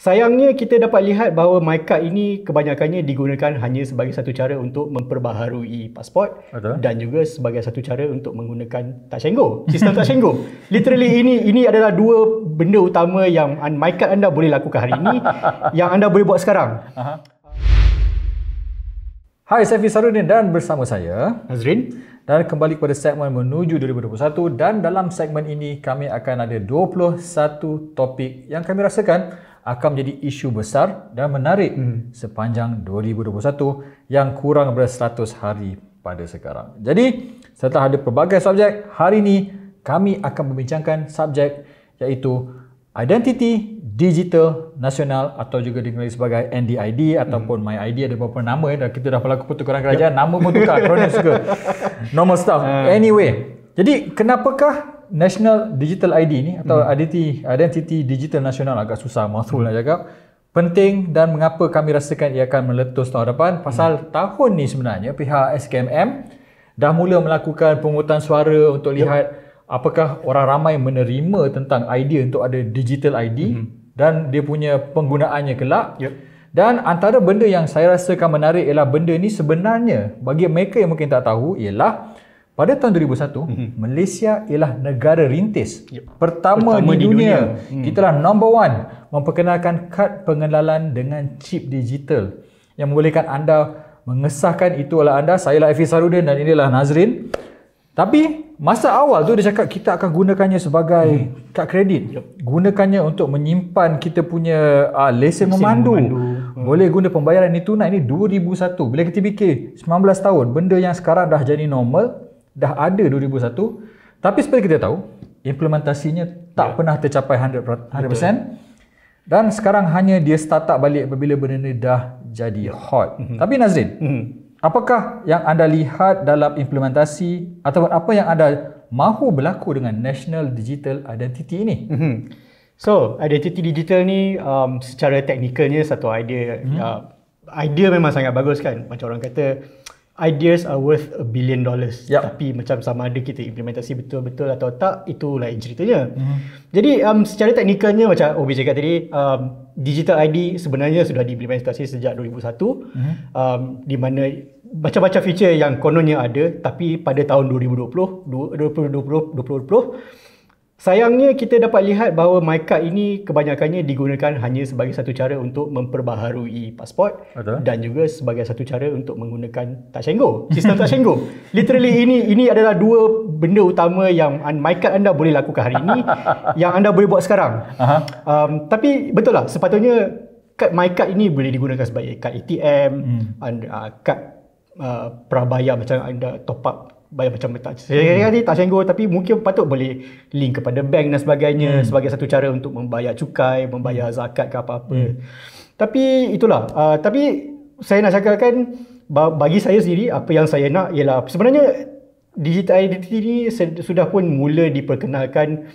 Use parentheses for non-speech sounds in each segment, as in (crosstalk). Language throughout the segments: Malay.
Sayangnya kita dapat lihat bahawa MyCard ini kebanyakannya digunakan hanya sebagai satu cara untuk memperbaharui pasport Betul. dan juga sebagai satu cara untuk menggunakan touch go, sistem touch go. (laughs) Literally ini ini adalah dua benda utama yang MyCard anda boleh lakukan hari ini (laughs) yang anda boleh buat sekarang. Hai, saya Fisarudin dan bersama saya Nazrin dan kembali kepada segmen menuju 2021 dan dalam segmen ini kami akan ada 21 topik yang kami rasakan akan menjadi isu besar dan menarik hmm. sepanjang 2021 yang kurang daripada 100 hari pada sekarang. Jadi, setelah ada pelbagai subjek, hari ini kami akan membincangkan subjek iaitu identity digital nasional atau juga dikenali sebagai NDID hmm. ataupun hmm. MyID ada beberapa nama ya. kita dah berlaku pertukaran kerajaan yep. nama pun tukar kronis juga (laughs) normal stuff ah. anyway jadi kenapakah National Digital ID ni atau hmm. identity, identity Digital Nasional agak susah mahu hmm. nak cakap penting dan mengapa kami rasakan ia akan meletus tahun depan pasal hmm. tahun ni sebenarnya pihak SKMM dah mula melakukan pengutusan suara untuk lihat yep. apakah orang ramai menerima tentang idea untuk ada digital ID hmm. dan dia punya penggunaannya kelak yep. dan antara benda yang saya rasakan menarik ialah benda ni sebenarnya bagi mereka yang mungkin tak tahu ialah pada tahun 2001, mm-hmm. Malaysia ialah negara rintis yep. pertama, pertama di, dunia. dunia. Kita hmm. hmm. lah number one memperkenalkan kad pengenalan dengan chip digital yang membolehkan anda mengesahkan itu adalah anda. Saya lah Hafiz Harudin dan inilah Nazrin. Tapi masa awal tu dia cakap kita akan gunakannya sebagai hmm. kad kredit. Yep. Gunakannya untuk menyimpan kita punya uh, lesen, lesen memandu. memandu. Hmm. Boleh guna pembayaran ini tunai ini 2001. Bila kita fikir 19 tahun benda yang sekarang dah jadi normal dah ada 2001 tapi seperti kita tahu implementasinya tak yeah. pernah tercapai 100%, 100%. dan sekarang hanya dia start up balik apabila benda ni dah jadi ya. hot mm-hmm. tapi Nazrin mm-hmm. apakah yang anda lihat dalam implementasi atau apa yang anda mahu berlaku dengan National Digital Identity ini mm-hmm. so identity digital ni um, secara teknikalnya satu idea mm-hmm. uh, idea memang sangat bagus kan macam orang kata ideas are worth a billion dollars yep. tapi macam sama ada kita implementasi betul-betul atau tak itu lain ceritanya. Mm-hmm. Jadi um, secara teknikalnya macam OB cakap tadi um, digital ID sebenarnya sudah diimplementasi sejak 2001 mm-hmm. um, di mana macam-macam feature yang kononnya ada tapi pada tahun 2020 2020 2020, 2020 Sayangnya kita dapat lihat bahawa MyCard ini kebanyakannya digunakan hanya sebagai satu cara untuk memperbaharui pasport Betul. dan juga sebagai satu cara untuk menggunakan touch go, sistem touch go. (laughs) Literally ini ini adalah dua benda utama yang MyCard anda boleh lakukan hari ini (laughs) yang anda boleh buat sekarang. Um, tapi betul lah sepatutnya kad MyCard ini boleh digunakan sebagai kad ATM, hmm. uh, kad uh, prabayar macam anda top up bayar macam tak saya hmm. tak senggol tapi mungkin patut boleh link kepada bank dan sebagainya hmm. sebagai satu cara untuk membayar cukai membayar hmm. zakat ke apa-apa hmm. tapi itulah uh, tapi saya nak cakapkan bagi saya sendiri apa yang saya nak ialah sebenarnya digital identity ni sudah pun mula diperkenalkan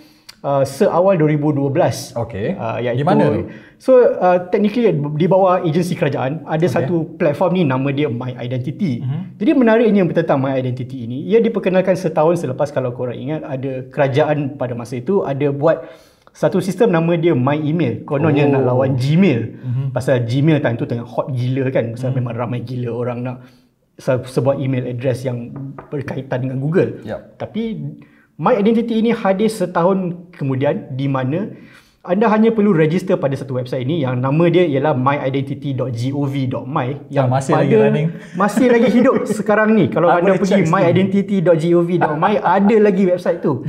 Uh, seawal 2012. Okey. Uh, di mana tu? So uh, technically uh, di bawah agensi kerajaan ada okay. satu platform ni nama dia My Identity. Uh-huh. Jadi menariknya tentang My Identity ini ia diperkenalkan setahun selepas kalau korang ingat ada kerajaan pada masa itu ada buat satu sistem nama dia My Email. Kononnya oh. nak lawan Gmail. Uh-huh. Pasal Gmail time tu tengah hot gila kan. Pasal uh-huh. memang ramai gila orang nak sebuah email address yang berkaitan dengan Google. Yep. Tapi My Identity ini hadir setahun kemudian di mana anda hanya perlu register pada satu website ini yang nama dia ialah myidentity.gov.my ah, yang masih lagi running. (laughs) masih lagi hidup sekarang ni kalau Aku anda pergi myidentity.gov.my ada lagi website tu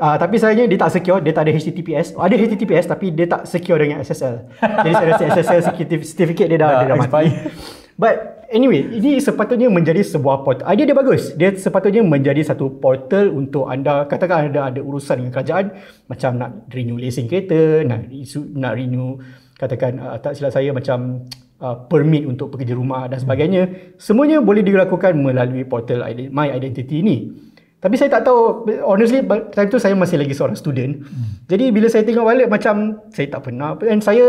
uh, tapi sayangnya dia tak secure dia tak ada https oh, ada https tapi dia tak secure dengan ssl jadi saya rasa ssl (laughs) certificate dia dah, dah, dah mati but anyway, ini sepatutnya menjadi sebuah portal. Idea dia bagus. Dia sepatutnya menjadi satu portal untuk anda, katakan anda ada urusan dengan kerajaan, macam nak renew leasing kereta, nak, nak renew, katakan uh, tak silap saya, macam uh, permit untuk pekerja rumah dan sebagainya. Semuanya boleh dilakukan melalui portal My Identity ini. Tapi saya tak tahu, honestly, time tu saya masih lagi seorang student. Hmm. Jadi bila saya tengok balik, macam saya tak pernah. And saya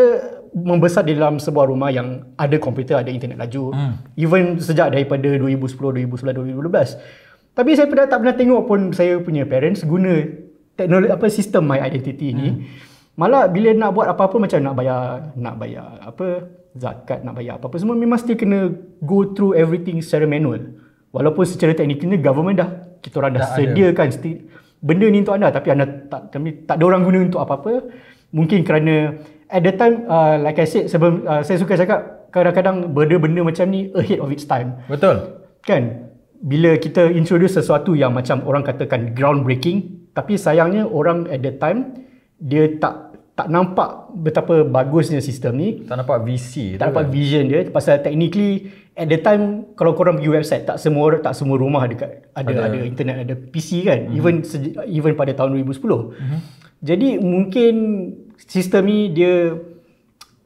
membesar di dalam sebuah rumah yang ada komputer, ada internet laju. Hmm. Even sejak daripada 2010, 2011, 2012. Tapi saya pernah, tak pernah tengok pun saya punya parents guna teknologi apa sistem my identity ni. Hmm. Malah bila nak buat apa-apa macam nak bayar nak bayar apa zakat, nak bayar apa-apa semua memang still kena go through everything secara manual. Walaupun secara teknikalnya government dah kita orang dah, dah sediakan ada. benda ni untuk anda tapi anda tak kami tak ada orang guna untuk apa-apa mungkin kerana at the time uh, like I said sebelum uh, saya suka cakap kadang-kadang benda-benda macam ni ahead of its time. Betul. Kan? Bila kita introduce sesuatu yang macam orang katakan groundbreaking tapi sayangnya orang at the time dia tak tak nampak betapa bagusnya sistem ni. Tak nampak visi. Tak nampak kan? vision dia. Pasal technically at the time kalau korang pergi website tak semua tak semua rumah dekat ada ada, ada internet ada PC kan. Mm-hmm. Even even pada tahun 2010. Mm-hmm. Jadi mungkin sistem ni dia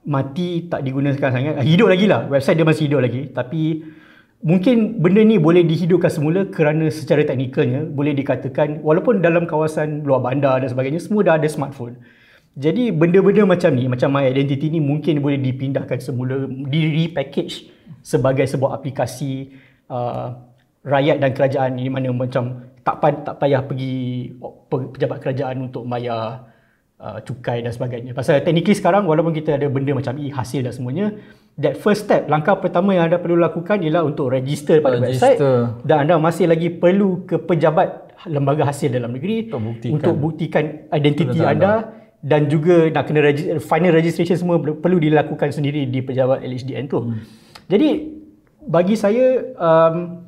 mati tak digunakan sangat ah, hidup lagi lah website dia masih hidup lagi tapi mungkin benda ni boleh dihidupkan semula kerana secara teknikalnya boleh dikatakan walaupun dalam kawasan luar bandar dan sebagainya semua dah ada smartphone jadi benda-benda macam ni macam my identity ni mungkin boleh dipindahkan semula di repackage sebagai sebuah aplikasi uh, rakyat dan kerajaan di mana macam tak, tak payah pergi pejabat kerajaan untuk bayar uh, cukai dan sebagainya. Pasal technically sekarang walaupun kita ada benda macam e-hasil dan semuanya, that first step, langkah pertama yang anda perlu lakukan ialah untuk register pada register. website dan anda masih lagi perlu ke pejabat lembaga hasil dalam negeri untuk buktikan, untuk buktikan identiti anda, anda dan juga nak kena regi- final registration semua perlu dilakukan sendiri di pejabat LHDN tu. Hmm. Jadi bagi saya um,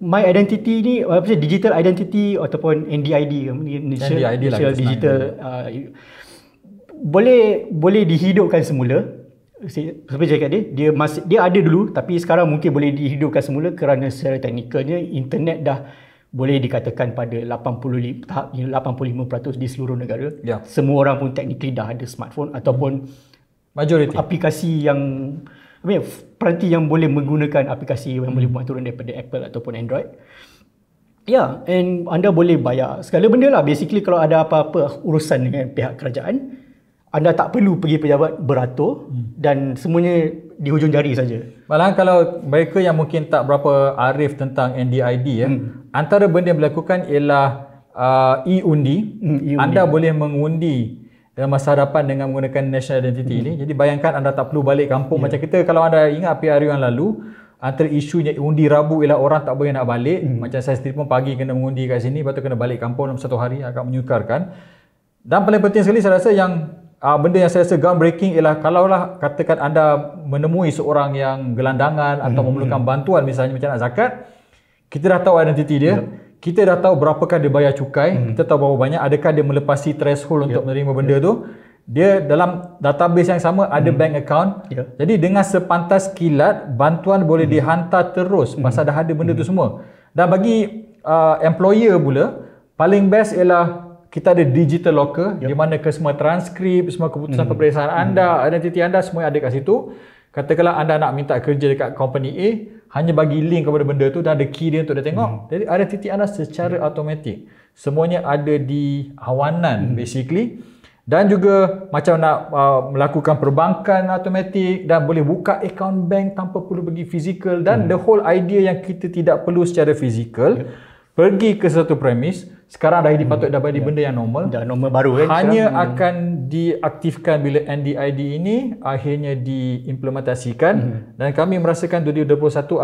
my identity ni apa sih digital identity ataupun NDID Malaysia NDID lah, digital boleh boleh dihidupkan semula seperti kata dia dia masih dia ada dulu tapi sekarang mungkin boleh dihidupkan semula kerana secara teknikalnya internet dah boleh dikatakan pada 80 tahap 85% di seluruh negara ya. semua orang pun teknikal dah ada smartphone ataupun majoriti aplikasi yang I mean, peranti yang boleh menggunakan aplikasi yang hmm. boleh buat turun daripada Apple ataupun Android. Ya, yeah, and anda boleh bayar segala benda lah. Basically, kalau ada apa-apa urusan dengan pihak kerajaan, anda tak perlu pergi pejabat beratur hmm. dan semuanya di hujung jari saja. Malahan kalau mereka yang mungkin tak berapa arif tentang NDID, ya, hmm. antara benda yang dilakukan ialah uh, e-undi. Hmm, e-undi. Anda boleh mengundi dalam masa hadapan dengan menggunakan national identity mm-hmm. ni. Jadi bayangkan anda tak perlu balik kampung yeah. macam kita kalau anda ingat PRU yang lalu antara isunya undi Rabu ialah orang tak boleh nak balik. hmm Macam saya sendiri pun pagi kena mengundi kat sini lepas kena balik kampung dalam satu hari agak menyukarkan. Dan paling penting sekali saya rasa yang uh, benda yang saya rasa breaking ialah kalaulah katakan anda menemui seorang yang gelandangan mm-hmm. atau hmm. memerlukan hmm. bantuan misalnya macam nak zakat kita dah tahu identiti dia. Yeah kita dah tahu berapakah dia bayar cukai, hmm. kita tahu berapa banyak, adakah dia melepasi threshold untuk yep. Ya. menerima benda yep. Ya. tu. Dia dalam database yang sama ada hmm. bank account. Yep. Ya. Jadi dengan sepantas kilat, bantuan boleh hmm. dihantar terus hmm. pasal dah ada benda hmm. tu semua. Dan bagi uh, employer pula, paling best ialah kita ada digital locker yep. di mana ke semua transkrip, semua keputusan hmm. peperiksaan hmm. anda, hmm. identiti anda semua ada kat situ. Katakanlah anda nak minta kerja dekat company A, hanya bagi link kepada benda tu dan ada key dia untuk dia tengok. Hmm. Jadi ada titik anda secara hmm. automatik. Semuanya ada di awanan hmm. basically. Dan juga macam nak uh, melakukan perbankan automatik dan boleh buka akaun bank tanpa perlu pergi fizikal dan hmm. the whole idea yang kita tidak perlu secara fizikal. Yeah pergi ke satu premis sekarang dah dipatut hmm. dah jadi yeah. benda yang normal dah normal baru kan hanya sekarang. Hmm. akan diaktifkan bila NDID ini akhirnya diimplementasikan hmm. dan kami merasakan 2021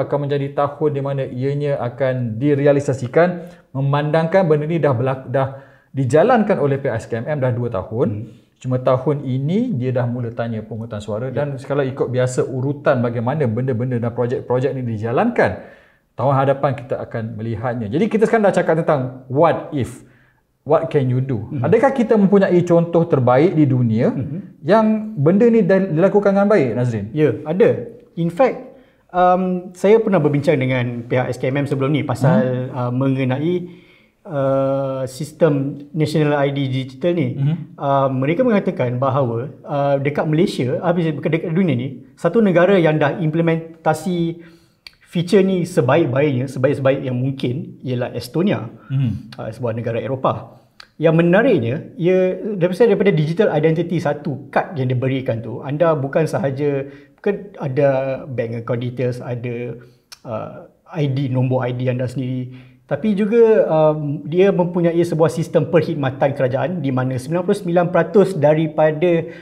akan menjadi tahun di mana ianya akan direalisasikan memandangkan benda ini dah berla- dah dijalankan oleh PSKMM dah 2 tahun hmm. cuma tahun ini dia dah mula tanya pungutan suara yeah. dan ya. kalau ikut biasa urutan bagaimana benda-benda dan projek-projek ini dijalankan tahun hadapan kita akan melihatnya. Jadi kita sekarang dah cakap tentang what if what can you do? hmm Adakah kita mempunyai contoh terbaik di dunia hmm yang benda ni dilakukan dengan baik Nazrin? Ya, yeah, ada. In fact, um saya pernah berbincang dengan pihak SKMM sebelum ni pasal hmm uh, mengenai uh, sistem national ID digital ni. hmm Uh, mereka mengatakan bahawa uh, dekat Malaysia habis dekat dunia ni satu negara yang dah implementasi feature ni sebaik-baiknya, sebaik-sebaik yang mungkin ialah Estonia, hmm. Uh, sebuah negara Eropah. Yang menariknya, ia daripada, daripada digital identity satu kad yang diberikan tu, anda bukan sahaja bukan ada bank account details, ada uh, ID, nombor ID anda sendiri, tapi juga um, dia mempunyai sebuah sistem perkhidmatan kerajaan di mana 99% daripada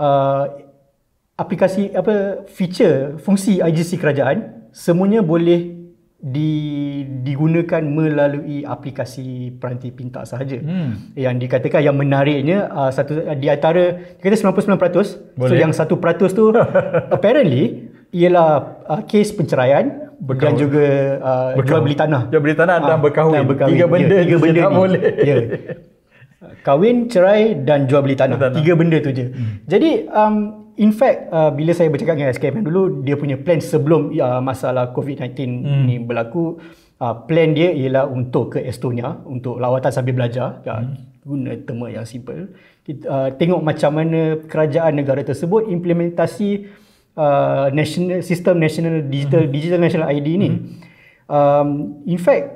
uh, aplikasi apa feature fungsi IGC kerajaan semuanya boleh di, digunakan melalui aplikasi peranti pintar sahaja. Hmm. Yang dikatakan yang menariknya uh, satu uh, di antara kita 99% boleh. so yang 1% tu (laughs) apparently ialah uh, kes penceraian berkahwin. dan juga uh, jual beli tanah. Jual beli tanah dan ah, berkahwin. Dan berkahwin. Tiga benda, ya, tiga benda, benda tak ni. boleh. Ya. (laughs) Kahwin, cerai dan jual beli tanah. tanah. Tiga benda tu je. Hmm. Jadi um, In fact, uh, bila saya bercakap dengan SKMM dulu, dia punya plan sebelum uh, masalah COVID-19 hmm. ni berlaku, uh, plan dia ialah untuk ke Estonia, untuk lawatan sambil belajar, ya, hmm. uh, guna terma yang simple. Kita, uh, tengok macam mana kerajaan negara tersebut implementasi uh, national, sistem national digital, hmm. digital national ID ni. Hmm. Um, in fact,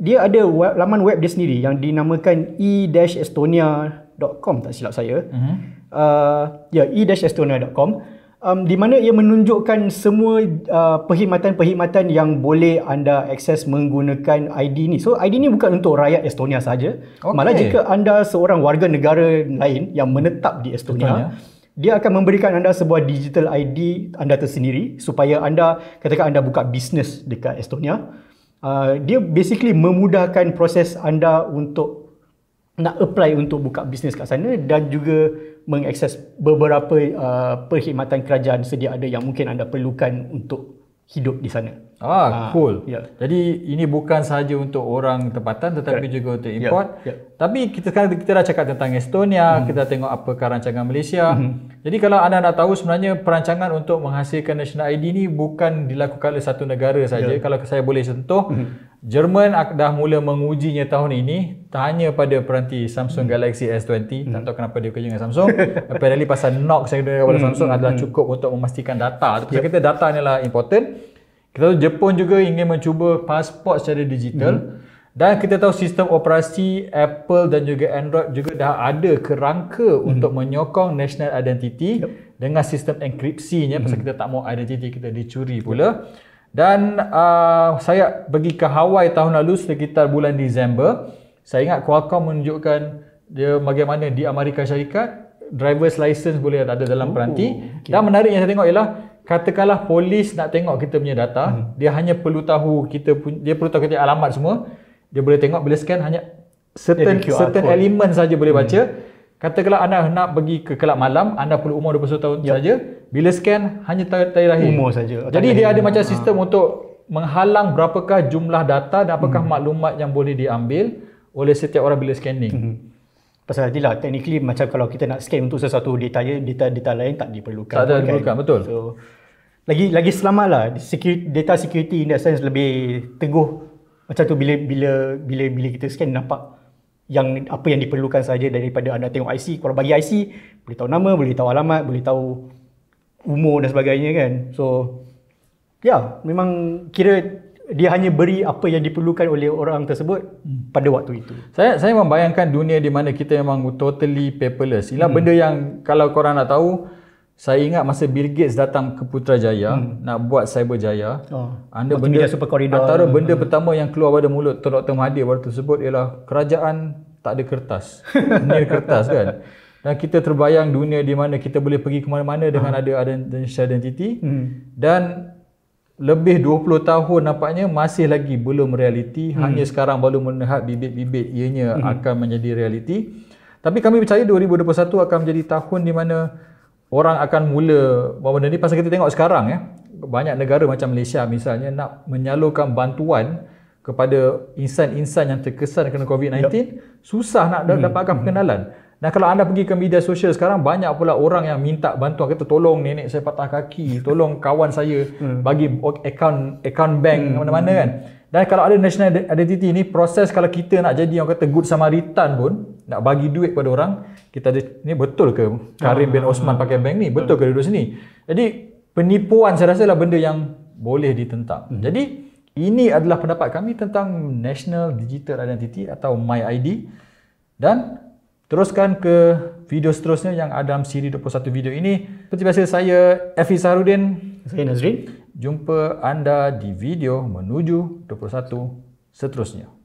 dia ada web, laman web dia sendiri yang dinamakan e-estonia.com tak silap saya. Hmm. Uh, ya yeah, e-estonia.com um, di mana ia menunjukkan semua uh, perkhidmatan-perkhidmatan yang boleh anda akses menggunakan ID ni. So ID ni bukan untuk rakyat Estonia saja. Okay. Malah jika anda seorang warga negara lain yang menetap di Estonia, Estonia, ya. dia akan memberikan anda sebuah digital ID anda tersendiri supaya anda katakan anda buka bisnes dekat Estonia. Uh, dia basically memudahkan proses anda untuk nak apply untuk buka bisnes kat sana dan juga mengakses beberapa uh, perkhidmatan kerajaan sedia ada yang mungkin anda perlukan untuk hidup di sana. Ah, ah cool. Yeah. Jadi ini bukan sahaja untuk orang tempatan tetapi Correct. juga untuk ya, import. Yeah. Yeah. Tapi kita sekarang kita dah cakap tentang Estonia, mm. kita tengok apa rancangan Malaysia. Mm. Jadi kalau anda nak tahu sebenarnya perancangan untuk menghasilkan national ID ni bukan dilakukan oleh satu negara saja. Yeah. Kalau saya boleh sentuh, hmm. Jerman mm. dah mula mengujinya tahun ini. Tanya pada peranti Samsung mm. Galaxy S20, mm. tak hmm. tahu kenapa dia kerja dengan Samsung. (laughs) Apparently pasal knock saya dengan mm. Samsung hmm, adalah cukup untuk memastikan data. Tapi yep. Ya. kita data ni lah important. Kita tahu Jepun juga ingin mencuba pasport secara digital. Hmm. Dan kita tahu sistem operasi Apple dan juga Android juga dah ada kerangka hmm. untuk menyokong national identity yep. dengan sistem enkripsinya hmm. pasal kita tak mau identiti kita dicuri pula. Dan uh, saya pergi ke Hawaii tahun lalu sekitar bulan Disember. Saya ingat Qualcomm menunjukkan dia bagaimana di Amerika Syarikat driver's license boleh ada dalam peranti. Ooh, okay. Dan menariknya saya tengok ialah katakanlah polis nak tengok kita punya data, hmm. dia hanya perlu tahu kita dia perlu tahu kita alamat semua. Dia boleh tengok bila scan hanya certain QR certain code. element saja boleh baca. Hmm. Katakanlah anda nak pergi ke kelab malam, anda perlu umur 21 tahun yep. Ya. saja. Bila scan hanya tarikh lahir. Umur saja. Jadi dia ada macam ha. sistem ha. untuk menghalang berapakah jumlah data dan apakah hmm. maklumat yang boleh diambil oleh setiap orang bila scanning. Hmm. Pasal tadi lah, technically macam kalau kita nak scan untuk sesuatu data, data, data lain tak diperlukan. Tak ada kan. diperlukan, betul. So, lagi lagi selama lah, data security in that sense lebih teguh macam tu bila bila bila bila kita scan nampak yang apa yang diperlukan saja daripada anda tengok IC kalau bagi IC boleh tahu nama boleh tahu alamat boleh tahu umur dan sebagainya kan so ya yeah, memang kira dia hanya beri apa yang diperlukan oleh orang tersebut hmm. pada waktu itu. Saya saya membayangkan dunia di mana kita memang totally paperless. Ialah hmm. benda yang kalau korang nak tahu saya ingat masa Bill Gates datang ke Putrajaya hmm. nak buat Cyberjaya. Oh. Anda waktu benda super corridor. Antara benda hmm. pertama yang keluar pada mulut Dr. Mahathir waktu tersebut ialah kerajaan tak ada kertas. (laughs) Nil kertas kan. Dan kita terbayang dunia di mana kita boleh pergi ke mana-mana dengan hmm. ada identity hmm. dan lebih 20 tahun nampaknya masih lagi belum realiti hmm. hanya sekarang baru melihat bibit-bibit ianya hmm. akan menjadi realiti tapi kami percaya 2021 akan menjadi tahun di mana orang akan mula buat benda ni pasal kita tengok sekarang ya banyak negara macam Malaysia misalnya nak menyalurkan bantuan kepada insan-insan yang terkesan kena COVID-19 yep. susah nak hmm. dapatkan perkenalan hmm. Dan kalau anda pergi ke media sosial sekarang banyak pula orang yang minta bantuan kata tolong nenek saya patah kaki, tolong kawan saya hmm. bagi akaun akaun bank hmm. mana-mana kan. Dan kalau ada national identity ni proses kalau kita nak jadi orang kata good samaritan pun nak bagi duit pada orang, kita ada ni betul ke Karim bin ah. Osman pakai bank ni? Hmm. Betul ke duduk sini? Jadi penipuan saya rasa lah benda yang boleh ditentang. Hmm. Jadi ini adalah pendapat kami tentang national digital identity atau my ID dan Teruskan ke video seterusnya yang ada dalam siri 21 video ini. Seperti biasa saya Efi Sarudin. Saya Nazrin. Jumpa anda di video menuju 21 seterusnya.